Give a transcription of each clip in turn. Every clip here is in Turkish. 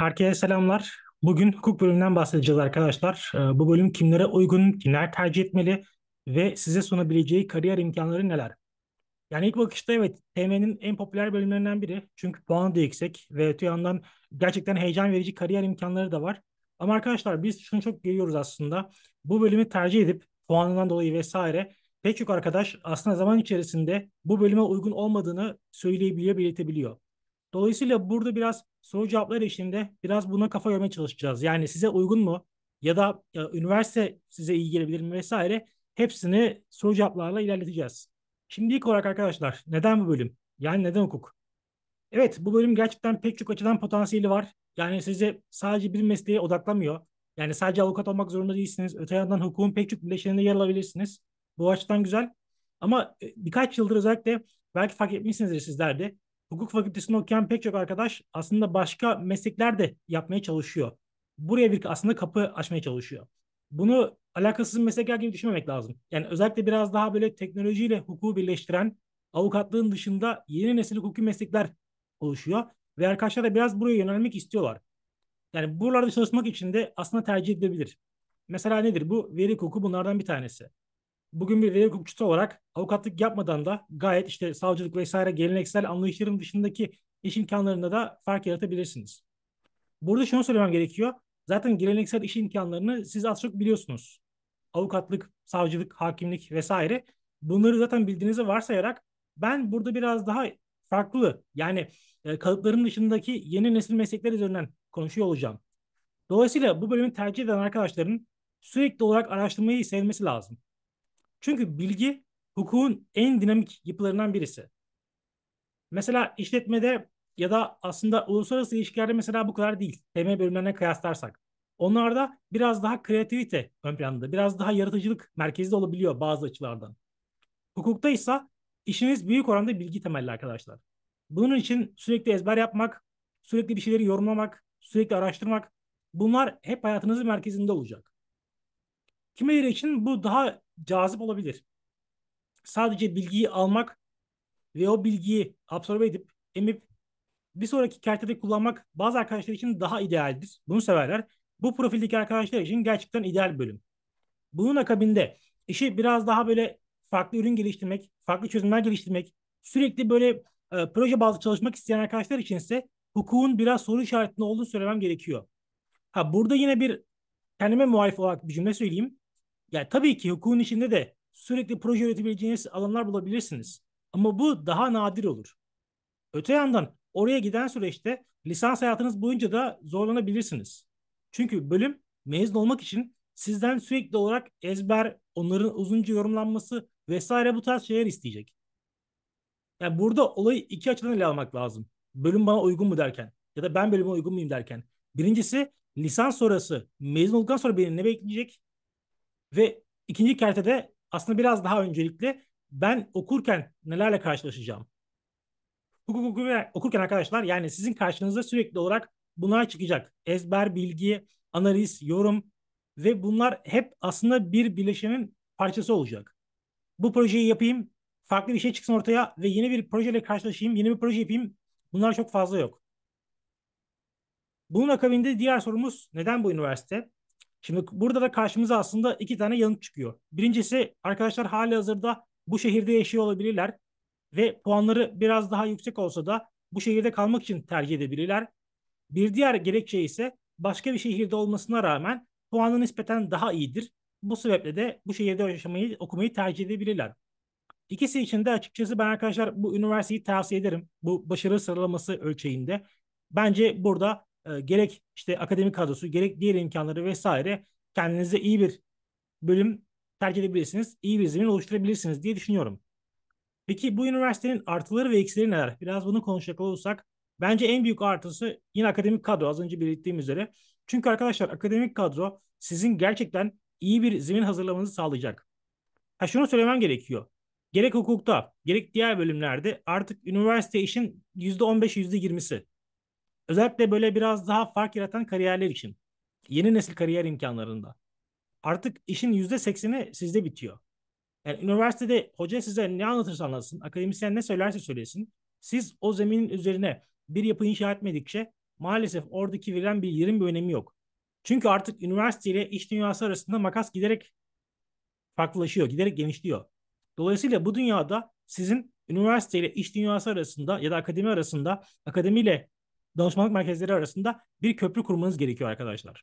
Herkese selamlar. Bugün hukuk bölümünden bahsedeceğiz arkadaşlar. Ee, bu bölüm kimlere uygun, kimler tercih etmeli ve size sunabileceği kariyer imkanları neler? Yani ilk bakışta evet TM'nin en popüler bölümlerinden biri. Çünkü puanı da yüksek ve öte yandan gerçekten heyecan verici kariyer imkanları da var. Ama arkadaşlar biz şunu çok görüyoruz aslında. Bu bölümü tercih edip puanından dolayı vesaire pek çok arkadaş aslında zaman içerisinde bu bölüme uygun olmadığını söyleyebiliyor, belirtebiliyor. Dolayısıyla burada biraz soru cevaplar işinde biraz buna kafa yormaya çalışacağız. Yani size uygun mu ya da ya, e, üniversite size iyi gelebilir mi vesaire hepsini soru cevaplarla ilerleteceğiz. Şimdi ilk olarak arkadaşlar neden bu bölüm? Yani neden hukuk? Evet bu bölüm gerçekten pek çok açıdan potansiyeli var. Yani sizi sadece bir mesleğe odaklamıyor. Yani sadece avukat olmak zorunda değilsiniz. Öte yandan hukukun pek çok bileşeninde yer alabilirsiniz. Bu açıdan güzel. Ama e, birkaç yıldır özellikle belki fark etmişsinizdir sizler de hukuk fakültesinde okuyan pek çok arkadaş aslında başka meslekler de yapmaya çalışıyor. Buraya bir aslında kapı açmaya çalışıyor. Bunu alakasız meslekler gibi düşünmemek lazım. Yani özellikle biraz daha böyle teknolojiyle hukuku birleştiren avukatlığın dışında yeni nesil hukuki meslekler oluşuyor. Ve arkadaşlar da biraz buraya yönelmek istiyorlar. Yani buralarda çalışmak için de aslında tercih edilebilir. Mesela nedir bu? Veri hukuku bunlardan bir tanesi bugün bir veri hukukçusu olarak avukatlık yapmadan da gayet işte savcılık vesaire geleneksel anlayışların dışındaki iş imkanlarında da fark yaratabilirsiniz. Burada şunu söylemem gerekiyor. Zaten geleneksel iş imkanlarını siz az çok biliyorsunuz. Avukatlık, savcılık, hakimlik vesaire. Bunları zaten bildiğinizi varsayarak ben burada biraz daha farklı yani e, kalıpların dışındaki yeni nesil meslekler üzerinden konuşuyor olacağım. Dolayısıyla bu bölümü tercih eden arkadaşların sürekli olarak araştırmayı sevmesi lazım. Çünkü bilgi hukukun en dinamik yapılarından birisi. Mesela işletmede ya da aslında uluslararası ilişkilerde mesela bu kadar değil. TM bölümlerine kıyaslarsak. Onlarda biraz daha kreativite ön planda, biraz daha yaratıcılık merkezde olabiliyor bazı açılardan. Hukukta ise işiniz büyük oranda bilgi temelli arkadaşlar. Bunun için sürekli ezber yapmak, sürekli bir şeyleri yorumlamak, sürekli araştırmak bunlar hep hayatınızın merkezinde olacak. Kimileri için bu daha cazip olabilir. Sadece bilgiyi almak ve o bilgiyi absorbe edip emip bir sonraki kertede kullanmak bazı arkadaşlar için daha idealdir. Bunu severler. Bu profildeki arkadaşlar için gerçekten ideal bölüm. Bunun akabinde işi biraz daha böyle farklı ürün geliştirmek, farklı çözümler geliştirmek, sürekli böyle e, proje bazlı çalışmak isteyen arkadaşlar için ise hukukun biraz soru işaretinde olduğunu söylemem gerekiyor. Ha burada yine bir kendime muhalif olarak bir cümle söyleyeyim yani tabii ki hukukun içinde de sürekli proje üretebileceğiniz alanlar bulabilirsiniz. Ama bu daha nadir olur. Öte yandan oraya giden süreçte lisans hayatınız boyunca da zorlanabilirsiniz. Çünkü bölüm mezun olmak için sizden sürekli olarak ezber, onların uzunca yorumlanması vesaire bu tarz şeyler isteyecek. Yani burada olayı iki açıdan ele almak lazım. Bölüm bana uygun mu derken ya da ben bölüme uygun muyum derken. Birincisi lisans sonrası mezun olduktan sonra beni ne bekleyecek? Ve ikinci kertede aslında biraz daha öncelikli ben okurken nelerle karşılaşacağım? Hukuk okurken arkadaşlar yani sizin karşınıza sürekli olarak bunlar çıkacak. Ezber, bilgi, analiz, yorum ve bunlar hep aslında bir bileşenin parçası olacak. Bu projeyi yapayım, farklı bir şey çıksın ortaya ve yeni bir projeyle karşılaşayım, yeni bir proje yapayım. Bunlar çok fazla yok. Bunun akabinde diğer sorumuz neden bu üniversite? Şimdi burada da karşımıza aslında iki tane yanıt çıkıyor. Birincisi arkadaşlar hali hazırda bu şehirde yaşıyor olabilirler ve puanları biraz daha yüksek olsa da bu şehirde kalmak için tercih edebilirler. Bir diğer gerekçe ise başka bir şehirde olmasına rağmen puanı nispeten daha iyidir. Bu sebeple de bu şehirde yaşamayı, okumayı tercih edebilirler. İkisi için de açıkçası ben arkadaşlar bu üniversiteyi tavsiye ederim. Bu başarı sıralaması ölçeğinde. Bence burada e, gerek işte akademik kadrosu gerek diğer imkanları vesaire kendinize iyi bir bölüm tercih edebilirsiniz. iyi bir zemin oluşturabilirsiniz diye düşünüyorum. Peki bu üniversitenin artıları ve eksileri neler? Biraz bunu konuşacak olursak bence en büyük artısı yine akademik kadro az önce belirttiğim üzere. Çünkü arkadaşlar akademik kadro sizin gerçekten iyi bir zemin hazırlamanızı sağlayacak. Ha şunu söylemem gerekiyor. Gerek hukukta, gerek diğer bölümlerde artık üniversite işin %15-%20'si. Özellikle böyle biraz daha fark yaratan kariyerler için. Yeni nesil kariyer imkanlarında. Artık işin %80'i sizde bitiyor. Yani üniversitede hoca size ne anlatırsa anlatsın, akademisyen ne söylerse söylesin. Siz o zeminin üzerine bir yapı inşa etmedikçe maalesef oradaki verilen bilgilerin bir önemi yok. Çünkü artık üniversite ile iş dünyası arasında makas giderek farklılaşıyor, giderek genişliyor. Dolayısıyla bu dünyada sizin üniversite ile iş dünyası arasında ya da akademi arasında, akademi ile danışmanlık merkezleri arasında bir köprü kurmanız gerekiyor arkadaşlar.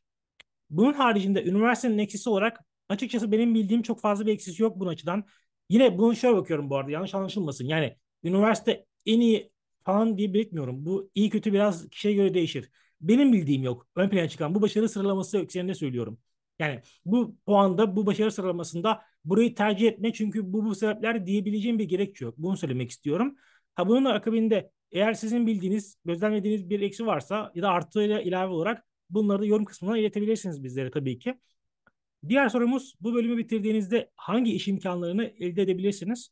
Bunun haricinde üniversitenin eksisi olarak açıkçası benim bildiğim çok fazla bir eksisi yok bunun açıdan. Yine bunu şöyle bakıyorum bu arada yanlış anlaşılmasın. Yani üniversite en iyi falan diye belirtmiyorum. Bu iyi kötü biraz kişiye göre değişir. Benim bildiğim yok. Ön plana çıkan bu başarı sıralaması yükselinde söylüyorum. Yani bu puanda bu başarı sıralamasında burayı tercih etme çünkü bu bu sebepler diyebileceğim bir gerekçe yok. Bunu söylemek istiyorum. Ha bunun akabinde eğer sizin bildiğiniz, gözlemlediğiniz bir eksi varsa ya da artıyla ilave olarak bunları da yorum kısmına iletebilirsiniz bizlere tabii ki. Diğer sorumuz bu bölümü bitirdiğinizde hangi iş imkanlarını elde edebilirsiniz?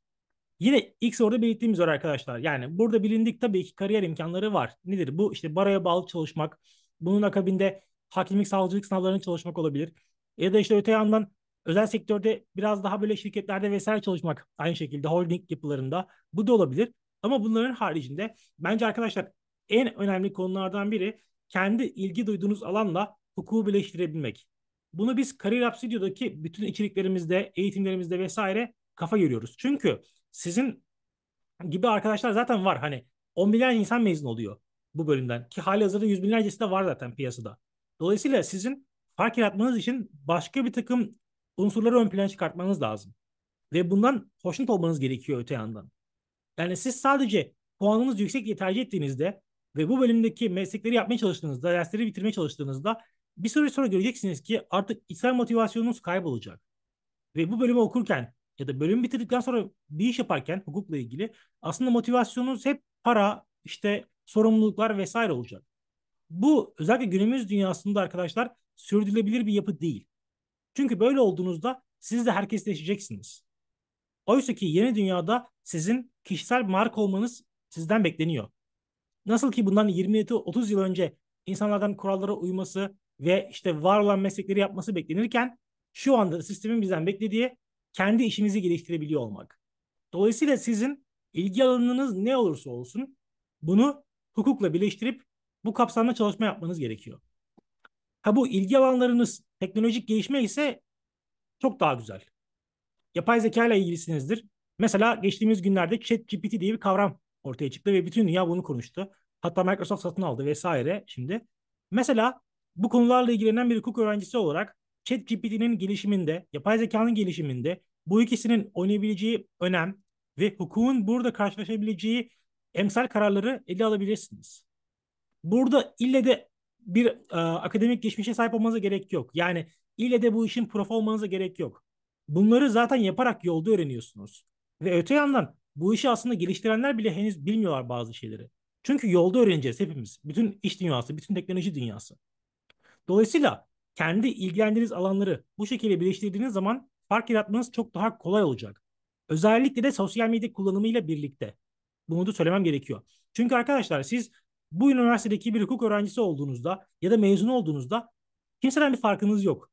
Yine ilk soruda belirttiğimiz üzere arkadaşlar. Yani burada bilindik tabii ki kariyer imkanları var. Nedir bu? İşte baraya bağlı çalışmak. Bunun akabinde hakimlik savcılık sınavlarını çalışmak olabilir. Ya da işte öte yandan özel sektörde biraz daha böyle şirketlerde vesaire çalışmak aynı şekilde holding yapılarında. Bu da olabilir. Ama bunların haricinde bence arkadaşlar en önemli konulardan biri kendi ilgi duyduğunuz alanla hukuku birleştirebilmek. Bunu biz Kariyer Absidio'daki bütün içeriklerimizde, eğitimlerimizde vesaire kafa görüyoruz. Çünkü sizin gibi arkadaşlar zaten var. Hani on binlerce insan mezun oluyor bu bölümden. Ki hali hazırda yüz binlercesi de var zaten piyasada. Dolayısıyla sizin fark yaratmanız için başka bir takım unsurları ön plana çıkartmanız lazım. Ve bundan hoşnut olmanız gerekiyor öte yandan. Yani siz sadece puanınız yüksek diye tercih ettiğinizde ve bu bölümdeki meslekleri yapmaya çalıştığınızda, dersleri bitirmeye çalıştığınızda bir süre sonra göreceksiniz ki artık içsel motivasyonunuz kaybolacak. Ve bu bölümü okurken ya da bölümü bitirdikten sonra bir iş yaparken hukukla ilgili aslında motivasyonunuz hep para, işte sorumluluklar vesaire olacak. Bu özellikle günümüz dünyasında arkadaşlar sürdürülebilir bir yapı değil. Çünkü böyle olduğunuzda siz de herkesleşeceksiniz. Oysa ki yeni dünyada sizin kişisel marka olmanız sizden bekleniyor. Nasıl ki bundan 20-30 yıl önce insanlardan kurallara uyması ve işte var olan meslekleri yapması beklenirken şu anda sistemin bizden beklediği kendi işimizi geliştirebiliyor olmak. Dolayısıyla sizin ilgi alanınız ne olursa olsun bunu hukukla birleştirip bu kapsamda çalışma yapmanız gerekiyor. Ha bu ilgi alanlarınız teknolojik gelişme ise çok daha güzel. Yapay zeka ile ilgilisinizdir. Mesela geçtiğimiz günlerde ChatGPT diye bir kavram ortaya çıktı ve bütün dünya bunu konuştu. Hatta Microsoft satın aldı vesaire şimdi. Mesela bu konularla ilgilenen bir hukuk öğrencisi olarak ChatGPT'nin gelişiminde, yapay zekanın gelişiminde bu ikisinin oynayabileceği önem ve hukukun burada karşılaşabileceği emsal kararları ele alabilirsiniz. Burada ille de bir e, akademik geçmişe sahip olmanıza gerek yok. Yani ille de bu işin prof olmanıza gerek yok. Bunları zaten yaparak yolda öğreniyorsunuz. Ve öte yandan bu işi aslında geliştirenler bile henüz bilmiyorlar bazı şeyleri. Çünkü yolda öğreneceğiz hepimiz. Bütün iş dünyası, bütün teknoloji dünyası. Dolayısıyla kendi ilgilendiğiniz alanları bu şekilde birleştirdiğiniz zaman fark yaratmanız çok daha kolay olacak. Özellikle de sosyal medya kullanımıyla birlikte. Bunu da söylemem gerekiyor. Çünkü arkadaşlar siz bu üniversitedeki bir hukuk öğrencisi olduğunuzda ya da mezun olduğunuzda kimseden bir farkınız yok.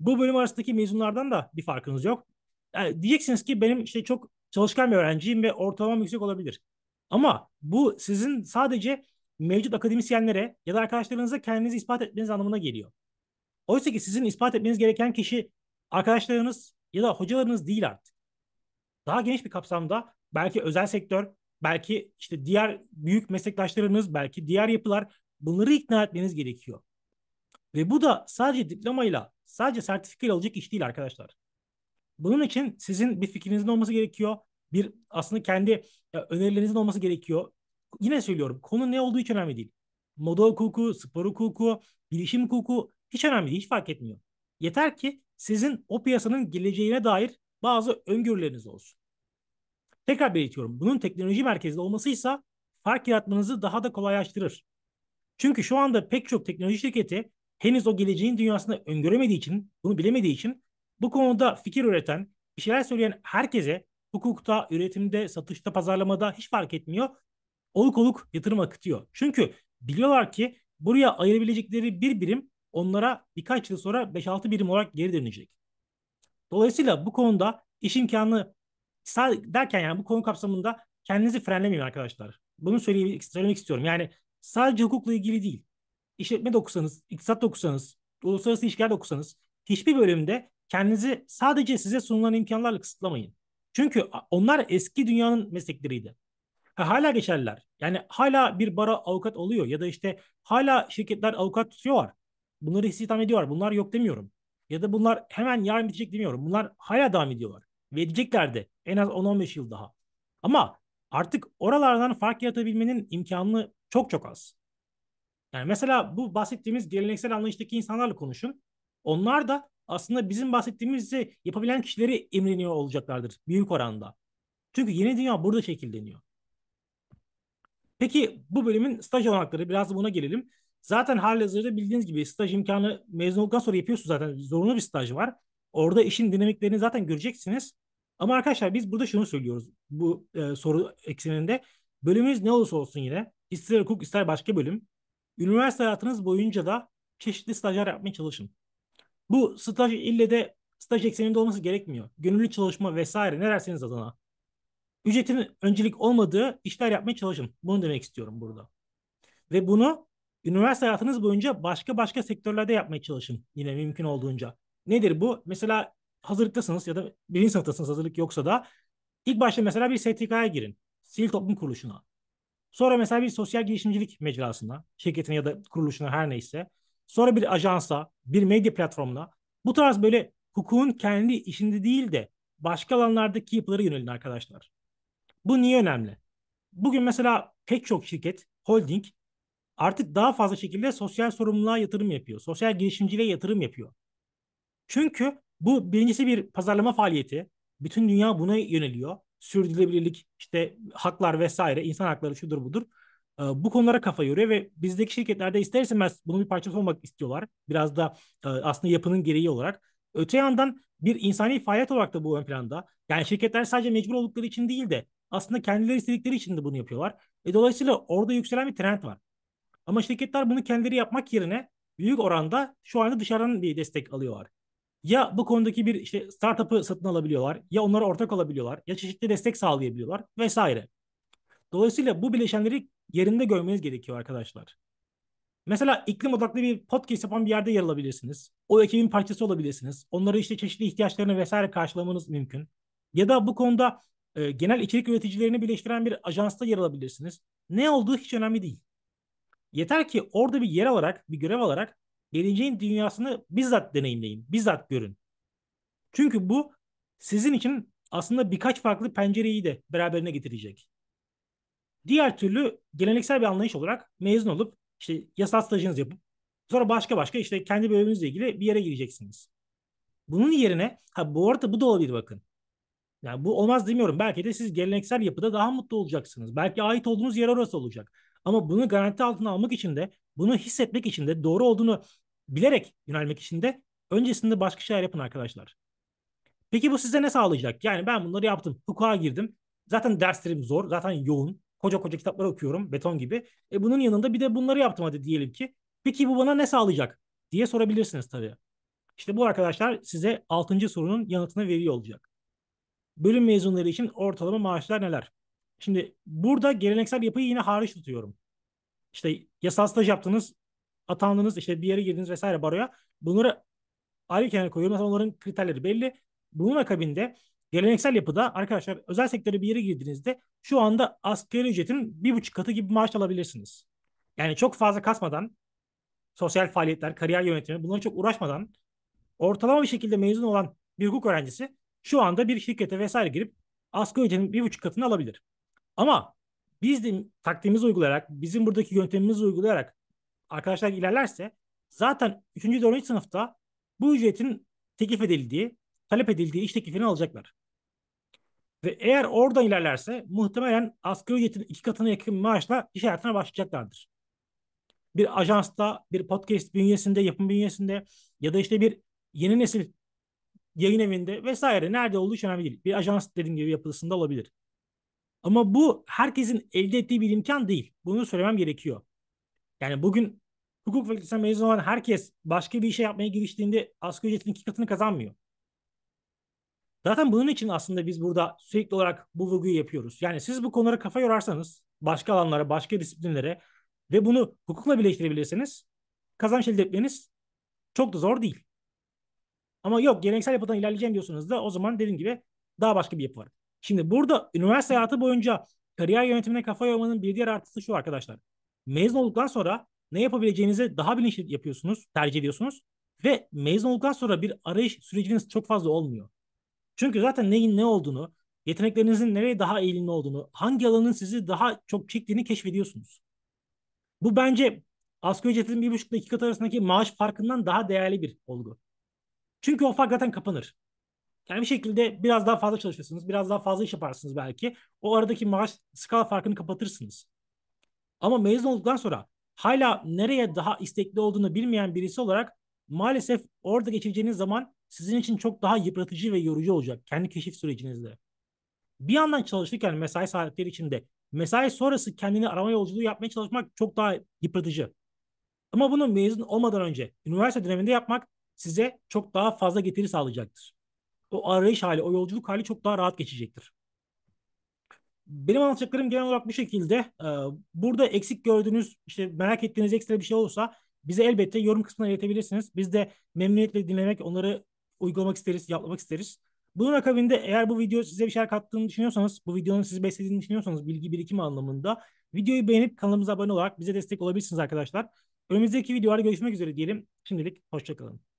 Bu bölüm arasındaki mezunlardan da bir farkınız yok yani diyeceksiniz ki benim işte çok çalışkan bir öğrenciyim ve ortalamam yüksek olabilir. Ama bu sizin sadece mevcut akademisyenlere ya da arkadaşlarınıza kendinizi ispat etmeniz anlamına geliyor. Oysa ki sizin ispat etmeniz gereken kişi arkadaşlarınız ya da hocalarınız değil artık. Daha geniş bir kapsamda belki özel sektör, belki işte diğer büyük meslektaşlarınız, belki diğer yapılar bunları ikna etmeniz gerekiyor. Ve bu da sadece diplomayla, sadece sertifikayla olacak iş değil arkadaşlar. Bunun için sizin bir fikrinizin olması gerekiyor. Bir aslında kendi önerilerinizin olması gerekiyor. Yine söylüyorum konu ne olduğu hiç önemli değil. Moda hukuku, spor hukuku, bilişim hukuku hiç önemli değil, hiç fark etmiyor. Yeter ki sizin o piyasanın geleceğine dair bazı öngörüleriniz olsun. Tekrar belirtiyorum. Bunun teknoloji merkezli olmasıysa fark yaratmanızı daha da kolaylaştırır. Çünkü şu anda pek çok teknoloji şirketi henüz o geleceğin dünyasını öngöremediği için, bunu bilemediği için bu konuda fikir üreten, bir şeyler söyleyen herkese hukukta, üretimde, satışta, pazarlamada hiç fark etmiyor. Oluk oluk yatırım akıtıyor. Çünkü biliyorlar ki buraya ayırabilecekleri bir birim onlara birkaç yıl sonra 5-6 birim olarak geri dönecek. Dolayısıyla bu konuda iş imkanı derken yani bu konu kapsamında kendinizi frenlemeyin arkadaşlar. Bunu söylemek, istiyorum. Yani sadece hukukla ilgili değil. İşletme de okusanız, iktisat da okusanız, uluslararası işgal de okusanız hiçbir bölümde kendinizi sadece size sunulan imkanlarla kısıtlamayın. Çünkü onlar eski dünyanın meslekleriydi. Ha, hala geçerler. Yani hala bir bara avukat oluyor ya da işte hala şirketler avukat tutuyorlar. Bunları istihdam ediyorlar. Bunlar yok demiyorum. Ya da bunlar hemen yarın bitecek demiyorum. Bunlar hala devam ediyorlar. Ve de en az 10-15 yıl daha. Ama artık oralardan fark yaratabilmenin imkanı çok çok az. Yani mesela bu bahsettiğimiz geleneksel anlayıştaki insanlarla konuşun. Onlar da aslında bizim bahsettiğimizde yapabilen kişileri emriniyor olacaklardır büyük oranda. Çünkü yeni dünya burada şekilleniyor. Peki bu bölümün staj olanakları biraz da buna gelelim. Zaten halihazırda bildiğiniz gibi staj imkanı mezun olduktan sonra yapıyorsunuz zaten. Zorunlu bir staj var. Orada işin dinamiklerini zaten göreceksiniz. Ama arkadaşlar biz burada şunu söylüyoruz bu e, soru ekseninde. Bölümünüz ne olursa olsun yine ister hukuk ister başka bölüm. Üniversite hayatınız boyunca da çeşitli stajlar yapmaya çalışın. Bu staj ille de staj ekseninde olması gerekmiyor. Gönüllü çalışma vesaire ne derseniz adına. Ücretin öncelik olmadığı işler yapmaya çalışın. Bunu demek istiyorum burada. Ve bunu üniversite hayatınız boyunca başka başka sektörlerde yapmaya çalışın. Yine mümkün olduğunca. Nedir bu? Mesela hazırlıktasınız ya da birinci sınıftasınız hazırlık yoksa da ilk başta mesela bir STK'ya girin. Sivil toplum kuruluşuna. Sonra mesela bir sosyal girişimcilik mecrasına, şirketine ya da kuruluşuna her neyse. Sonra bir ajansa, bir medya platformuna bu tarz böyle hukukun kendi işinde değil de başka alanlardaki yapılara yönelin arkadaşlar. Bu niye önemli? Bugün mesela pek çok şirket, holding artık daha fazla şekilde sosyal sorumluluğa yatırım yapıyor. Sosyal girişimciliğe yatırım yapıyor. Çünkü bu birincisi bir pazarlama faaliyeti. Bütün dünya buna yöneliyor. Sürdürülebilirlik, işte haklar vesaire, insan hakları şudur budur. Ee, bu konulara kafa yoruyor ve bizdeki şirketlerde ister istemez bunun bir parçası olmak istiyorlar. Biraz da e, aslında yapının gereği olarak. Öte yandan bir insani faaliyet olarak da bu ön planda. Yani şirketler sadece mecbur oldukları için değil de aslında kendileri istedikleri için de bunu yapıyorlar. E dolayısıyla orada yükselen bir trend var. Ama şirketler bunu kendileri yapmak yerine büyük oranda şu anda dışarıdan bir destek alıyorlar. Ya bu konudaki bir işte startup'ı satın alabiliyorlar, ya onlara ortak olabiliyorlar, ya çeşitli destek sağlayabiliyorlar vesaire. Dolayısıyla bu bileşenleri yerinde görmeniz gerekiyor arkadaşlar. Mesela iklim odaklı bir podcast yapan bir yerde yer alabilirsiniz. O ekibin parçası olabilirsiniz. Onları işte çeşitli ihtiyaçlarını vesaire karşılamanız mümkün. Ya da bu konuda e, genel içerik üreticilerini birleştiren bir ajansta yer alabilirsiniz. Ne olduğu hiç önemli değil. Yeter ki orada bir yer alarak, bir görev alarak geleceğin dünyasını bizzat deneyimleyin, bizzat görün. Çünkü bu sizin için aslında birkaç farklı pencereyi de beraberine getirecek. Diğer türlü geleneksel bir anlayış olarak mezun olup işte yasal stajınızı yapıp sonra başka başka işte kendi bölümünüzle ilgili bir yere gireceksiniz. Bunun yerine ha bu arada bu da olabilir bakın. Yani bu olmaz demiyorum. Belki de siz geleneksel yapıda daha mutlu olacaksınız. Belki ait olduğunuz yer orası olacak. Ama bunu garanti altına almak için de, bunu hissetmek için de, doğru olduğunu bilerek yönelmek için de öncesinde başka şeyler yapın arkadaşlar. Peki bu size ne sağlayacak? Yani ben bunları yaptım. Hukuka girdim. Zaten derslerim zor. Zaten yoğun. Koca koca kitaplar okuyorum beton gibi. E bunun yanında bir de bunları yaptım hadi diyelim ki. Peki bu bana ne sağlayacak diye sorabilirsiniz tabii. İşte bu arkadaşlar size 6. sorunun yanıtını veriyor olacak. Bölüm mezunları için ortalama maaşlar neler? Şimdi burada geleneksel yapıyı yine hariç tutuyorum. İşte yasal staj yaptınız, atandınız, işte bir yere girdiniz vesaire baroya. Bunları ayrı kenara koyuyorum. Mesela onların kriterleri belli. Bunun akabinde geleneksel yapıda arkadaşlar özel sektöre bir yere girdiğinizde şu anda asgari ücretin bir buçuk katı gibi maaş alabilirsiniz. Yani çok fazla kasmadan sosyal faaliyetler, kariyer yönetimi bunlara çok uğraşmadan ortalama bir şekilde mezun olan bir hukuk öğrencisi şu anda bir şirkete vesaire girip asgari ücretin bir buçuk katını alabilir. Ama biz de taktiğimizi uygulayarak, bizim buradaki yöntemimizi uygulayarak arkadaşlar ilerlerse zaten 3. 4. sınıfta bu ücretin teklif edildiği, talep edildiği iş teklifini alacaklar. Ve eğer oradan ilerlerse muhtemelen asgari ücretin iki katına yakın maaşla iş hayatına başlayacaklardır. Bir ajansta, bir podcast bünyesinde, yapım bünyesinde ya da işte bir yeni nesil yayın evinde vesaire nerede olduğu hiç önemli değil. Bir ajans dediğim gibi yapılısında olabilir. Ama bu herkesin elde ettiği bir imkan değil. Bunu söylemem gerekiyor. Yani bugün hukuk fakültesinden mezun olan herkes başka bir işe yapmaya giriştiğinde asgari ücretin iki katını kazanmıyor. Zaten bunun için aslında biz burada sürekli olarak bu vurguyu yapıyoruz. Yani siz bu konulara kafa yorarsanız başka alanlara, başka disiplinlere ve bunu hukukla birleştirebilirseniz kazanç elde etmeniz çok da zor değil. Ama yok geleneksel yapıdan ilerleyeceğim diyorsunuz da o zaman dediğim gibi daha başka bir yapı var. Şimdi burada üniversite hayatı boyunca kariyer yönetimine kafa yormanın bir diğer artısı şu arkadaşlar. Mezun olduktan sonra ne yapabileceğinizi daha bilinçli yapıyorsunuz, tercih ediyorsunuz ve mezun olduktan sonra bir arayış süreciniz çok fazla olmuyor. Çünkü zaten neyin ne olduğunu, yeteneklerinizin nereye daha eğilimli olduğunu, hangi alanın sizi daha çok çektiğini keşfediyorsunuz. Bu bence asgari ücretin bir buçukla iki kat arasındaki maaş farkından daha değerli bir olgu. Çünkü o fark zaten kapanır. Yani bir şekilde biraz daha fazla çalışırsınız, biraz daha fazla iş yaparsınız belki. O aradaki maaş skala farkını kapatırsınız. Ama mezun olduktan sonra hala nereye daha istekli olduğunu bilmeyen birisi olarak maalesef orada geçireceğiniz zaman sizin için çok daha yıpratıcı ve yorucu olacak kendi keşif sürecinizde. Bir yandan çalışırken mesai saatleri içinde mesai sonrası kendini arama yolculuğu yapmaya çalışmak çok daha yıpratıcı. Ama bunu mezun olmadan önce üniversite döneminde yapmak size çok daha fazla getiri sağlayacaktır. O arayış hali, o yolculuk hali çok daha rahat geçecektir. Benim anlatacaklarım genel olarak bu şekilde. Ee, burada eksik gördüğünüz, işte merak ettiğiniz ekstra bir şey olursa bize elbette yorum kısmına iletebilirsiniz. Biz de memnuniyetle dinlemek, onları uygulamak isteriz, yapmak isteriz. Bunun akabinde eğer bu video size bir şeyler kattığını düşünüyorsanız, bu videonun sizi beslediğini düşünüyorsanız bilgi birikimi anlamında videoyu beğenip kanalımıza abone olarak bize destek olabilirsiniz arkadaşlar. Önümüzdeki videolarda görüşmek üzere diyelim. Şimdilik hoşçakalın.